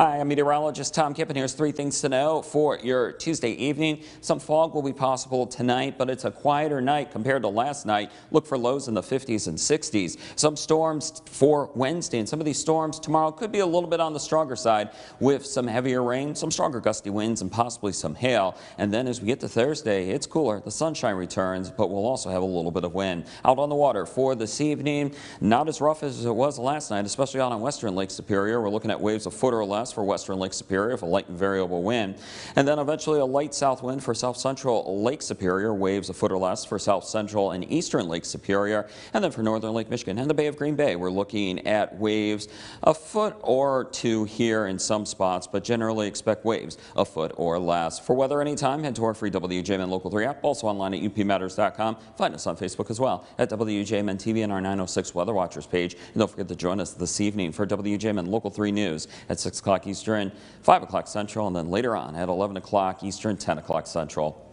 Hi, I'm meteorologist Tom Kippen. here's three things to know for your Tuesday evening. Some fog will be possible tonight, but it's a quieter night compared to last night. Look for lows in the 50s and 60s. Some storms for Wednesday, and some of these storms tomorrow could be a little bit on the stronger side with some heavier rain, some stronger gusty winds, and possibly some hail. And then as we get to Thursday, it's cooler. The sunshine returns, but we'll also have a little bit of wind. Out on the water for this evening, not as rough as it was last night, especially out on western Lake Superior. We're looking at waves a foot or less for western Lake Superior with a light variable wind. And then eventually a light south wind for south central Lake Superior, waves a foot or less for south central and eastern Lake Superior. And then for northern Lake Michigan and the Bay of Green Bay, we're looking at waves a foot or two here in some spots, but generally expect waves a foot or less. For weather anytime, head to our free WJMN Local 3 app, also online at upmatters.com. Find us on Facebook as well at WJMN TV and our 906 Weather Watchers page. And don't forget to join us this evening for WJMN Local 3 News at 6 o'clock o'clock Eastern, 5 o'clock Central, and then later on at 11 o'clock Eastern, 10 o'clock Central.